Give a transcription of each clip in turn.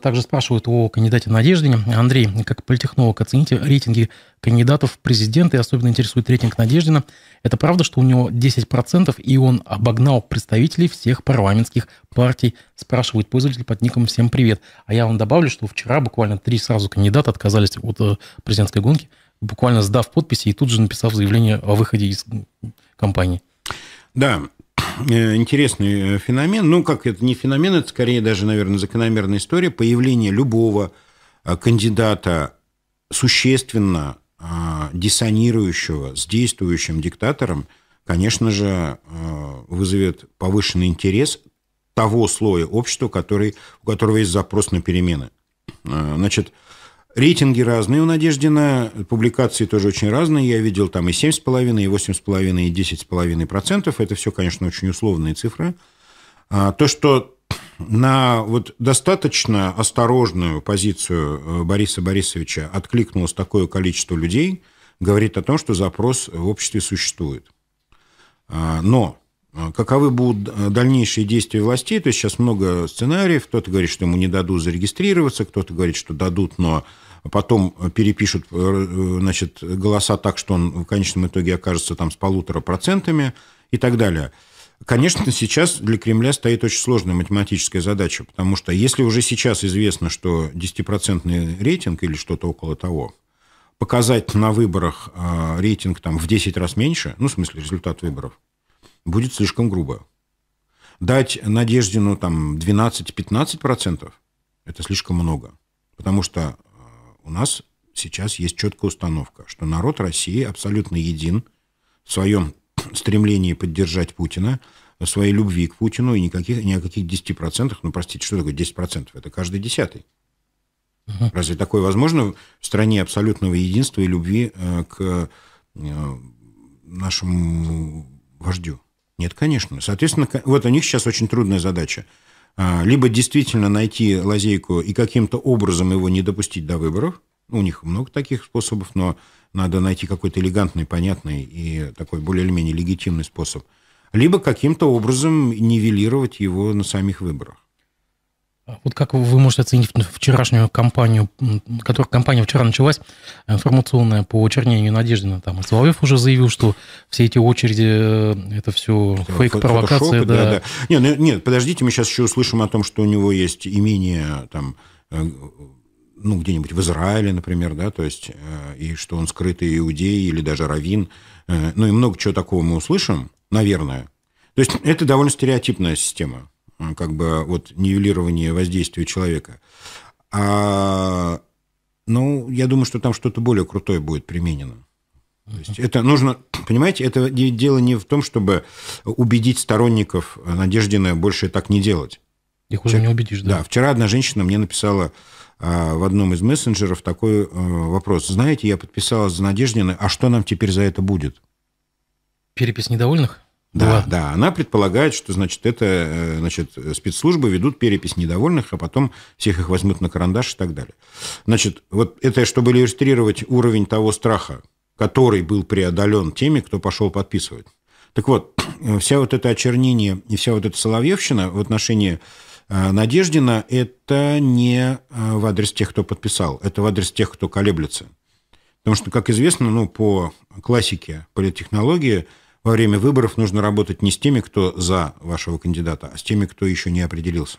Также спрашивают о кандидате в Андрей, как политехнолог, оцените рейтинги кандидатов в президенты, особенно интересует рейтинг Надеждина. Это правда, что у него 10%, и он обогнал представителей всех парламентских партий, спрашивает пользователь под ником «Всем привет». А я вам добавлю, что вчера буквально три сразу кандидата отказались от э, президентской гонки, буквально сдав подписи и тут же написав заявление о выходе из компании. Да, Э, интересный э, феномен. Ну, как это не феномен, это скорее даже, наверное, закономерная история. Появление любого э, кандидата существенно диссонирующего с действующим диктатором, конечно же, вызовет повышенный интерес того слоя общества, который, у которого есть запрос на перемены. Значит, Рейтинги разные у Надеждина, публикации тоже очень разные. Я видел там и 7,5, и 8,5, и 10,5%. Это все, конечно, очень условные цифры. А, то, что на вот достаточно осторожную позицию э, Бориса Борисовича откликнулось такое количество людей, говорит о том, что запрос в обществе существует. А, но э, каковы будут дальнейшие действия властей, то есть сейчас много сценариев, кто-то говорит, что ему не дадут зарегистрироваться, кто-то говорит, что дадут, но потом перепишут э, значит, голоса так, что он в конечном итоге окажется там с полутора процентами и так далее. Конечно, сейчас для Кремля стоит очень сложная математическая задача, потому что если уже сейчас известно, что 10% рейтинг или что-то около того, показать на выборах э, рейтинг там, в 10 раз меньше, ну, в смысле, результат выборов, будет слишком грубо. Дать Надеждину там 12-15% – это слишком много. Потому что у нас сейчас есть четкая установка, что народ России абсолютно един в своем стремлении поддержать Путина, в своей любви к Путину и никаких, ни о каких 10%, ну, простите, что такое 10%? Это каждый десятый. Угу. Разве такое возможно в стране абсолютного единства и любви э, к э, нашему вождю? Нет, конечно. Соответственно, вот у них сейчас очень трудная задача а, либо действительно найти лазейку и каким-то образом его не допустить до выборов. Ну, у них много таких способов, но надо найти какой-то элегантный, понятный и такой более или менее легитимный способ. Либо каким-то образом нивелировать его на самих выборах. А вот как вы можете оценить вчерашнюю кампанию, которая кампания вчера началась, э, информационная по очернению Надеждина? Там Соловьев уже заявил, что все эти очереди, э, это все фейк, провокация. Да. Да, да. Нет, ну, нет, подождите, мы сейчас еще услышим о том, что у него есть имение там э, ну, где-нибудь в Израиле, например, да, то есть, и что он скрытый иудей или даже раввин. ну, и много чего такого мы услышим, наверное. То есть, это довольно стереотипная система как бы вот нивелирование воздействия человека. А, ну, я думаю, что там что-то более крутое будет применено. То есть это нужно, понимаете, это дело не в том, чтобы убедить сторонников Надеждина больше так не делать. Их уже вчера, не убедишь, да? Да, вчера одна женщина мне написала а, в одном из мессенджеров такой а, вопрос. Знаете, я подписалась за Надеждина, а что нам теперь за это будет? Перепись недовольных? Да, да, да. Она предполагает, что, значит, это, э, значит, спецслужбы ведут перепись недовольных, а потом всех их возьмут на карандаш и так далее. Значит, вот это, чтобы иллюстрировать уровень того страха, который был преодолен теми, кто пошел подписывать. Так вот, вся вот это очернение и вся вот эта соловьевщина в отношении э, Надеждина – это не э, в адрес тех, кто подписал, это в адрес тех, кто колеблется. Потому что, как известно, ну, по классике политтехнологии – во время выборов нужно работать не с теми, кто за вашего кандидата, а с теми, кто еще не определился.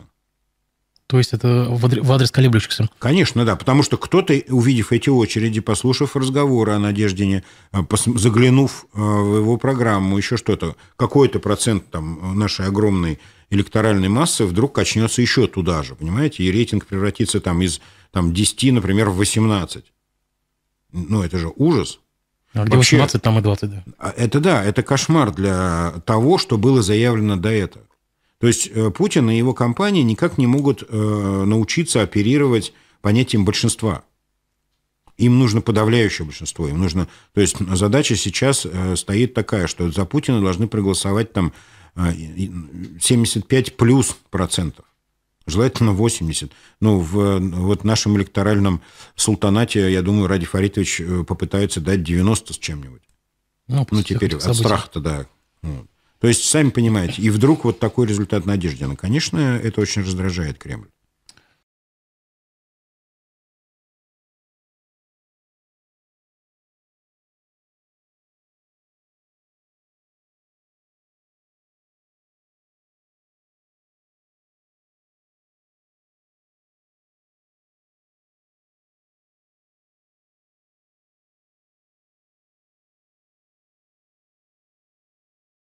То есть это в адрес колеблющихся? Конечно, да, потому что кто-то, увидев эти очереди, послушав разговоры о Надеждине, а, заглянув а, в его программу, еще что-то, какой-то процент там, нашей огромной электоральной массы вдруг качнется еще туда же, понимаете, и рейтинг превратится там из там, 10, например, в 18. Ну, это же ужас. А где Вообще, 18, там и 20, да. А, это да, это кошмар для того, что было заявлено до этого. То есть э, Путин и его компания никак не могут э, научиться оперировать понятием большинства. Им нужно подавляющее большинство. Им нужно... То есть задача сейчас э, стоит такая, что за Путина должны проголосовать там э, 75 плюс процентов желательно 80. Ну, в вот нашем электоральном султанате, я думаю, Ради Фаритович э, попытается дать 90 с чем-нибудь. Ну, ну теперь от событий. страха-то, да. Вот. То есть, сами понимаете, и вдруг вот такой результат Надеждина. Ну, конечно, это очень раздражает Кремль.